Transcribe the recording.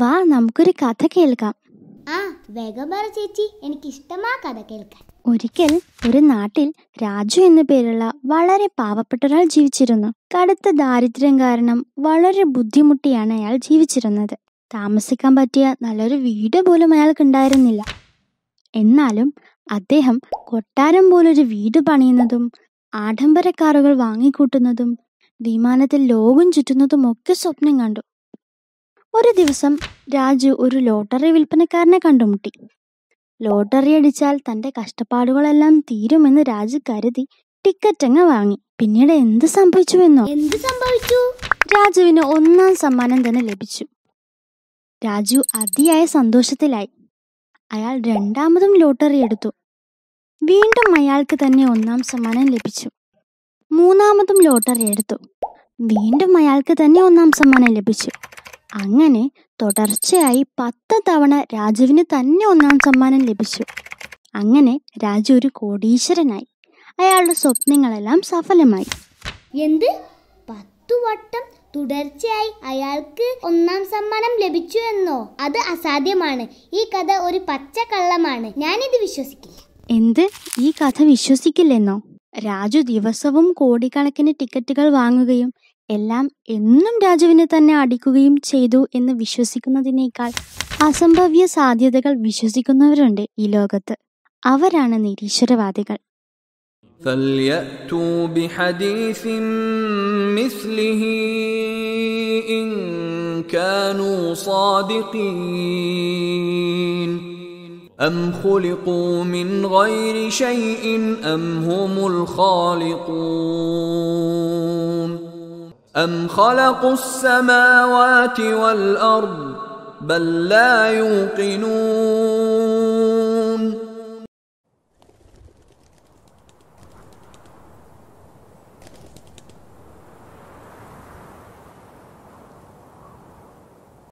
വാ നമുക്കൊരു കഥ കേൾക്കാം ആ വേഗം പറ ചേച്ചി എനിക്ക് ഇഷ്ടമാ കഥ കേൾക്കാൻ ഒരിക്കൽ ഒരു നാട്ടിൽ രാജു എന്നു പേരുള്ള വളരെ പാവപ്പെട്ട ഒരാൾ ജീവിച്ചിരുന്നു കടുത്ത ദാരിദ്ര്യം കാരണം വളരെ ബുദ്ധിമുട്ടിയാണ് അയാൾ ജീവിച്ചിരുന്നത് താമസിക്കാൻ പറ്റിയ നല്ലൊരു വീട് പോലും അയാൾക്ക് ഉണ്ടായിരുന്നില്ല എന്നാലും അദ്ദേഹം കൊട്ടാരം പോലൊരു വീട് പണിയുന്നതും ആഡംബര കാറുകൾ വാങ്ങിക്കൂട്ടുന്നതും വിമാനത്തിൽ ലോകം ചുറ്റുന്നതും ഒക്കെ സ്വപ്നം കണ്ടു ഒരു ദിവസം രാജു ഒരു ലോട്ടറി വിൽപ്പനക്കാരനെ കണ്ടുമുട്ടി ലോട്ടറി അടിച്ചാൽ തന്റെ കഷ്ടപ്പാടുകളെല്ലാം തീരുമെന്ന് രാജു കരുതി ടിക്കറ്റ് അങ്ങ് വാങ്ങി പിന്നീട് എന്ത് സംഭവിച്ചു എന്നോ എന്ത് സംഭവിച്ചു രാജുവിന് ഒന്നാം സമ്മാനം തന്നെ ലഭിച്ചു രാജു അതിയായ സന്തോഷത്തിലായി അയാൾ രണ്ടാമതും ലോട്ടറി എടുത്തു വീണ്ടും അയാൾക്ക് തന്നെ ഒന്നാം സമ്മാനം ലഭിച്ചു മൂന്നാമതും ലോട്ടറി എടുത്തു വീണ്ടും അയാൾക്ക് തന്നെ ഒന്നാം സമ്മാനം ലഭിച്ചു അങ്ങനെ തുടർച്ചയായി പത്ത് തവണ രാജുവിന് തന്നെ ഒന്നാം സമ്മാനം ലഭിച്ചു അങ്ങനെ രാജു ഒരു കോടീശ്വരനായി അയാളുടെ സ്വപ്നങ്ങളെല്ലാം സഫലമായി എന്ത് പത്തു വട്ടം തുടർച്ചയായി അയാൾക്ക് ഒന്നാം സമ്മാനം ലഭിച്ചു എന്നോ അത് അസാധ്യമാണ് ഈ കഥ ഒരു പച്ച കള്ളമാണ് ഞാനിത് വിശ്വസിക്കില്ല എന്ത് ഈ കഥ വിശ്വസിക്കില്ലെന്നോ രാജു ദിവസവും കോടിക്കണക്കിന് ടിക്കറ്റുകൾ വാങ്ങുകയും എല്ലാം എന്നും രാജുവിനെ തന്നെ അടിക്കുകയും ചെയ്തു എന്ന് വിശ്വസിക്കുന്നതിനേക്കാൾ അസംഭവ്യ സാധ്യതകൾ വിശ്വസിക്കുന്നവരുണ്ട് ഈ ലോകത്ത് അവരാണ് നിരീശ്വരവാദികൾ أم خلقوا من غير شيء أم خلقوا السماوات والأرض بل لا يوقنون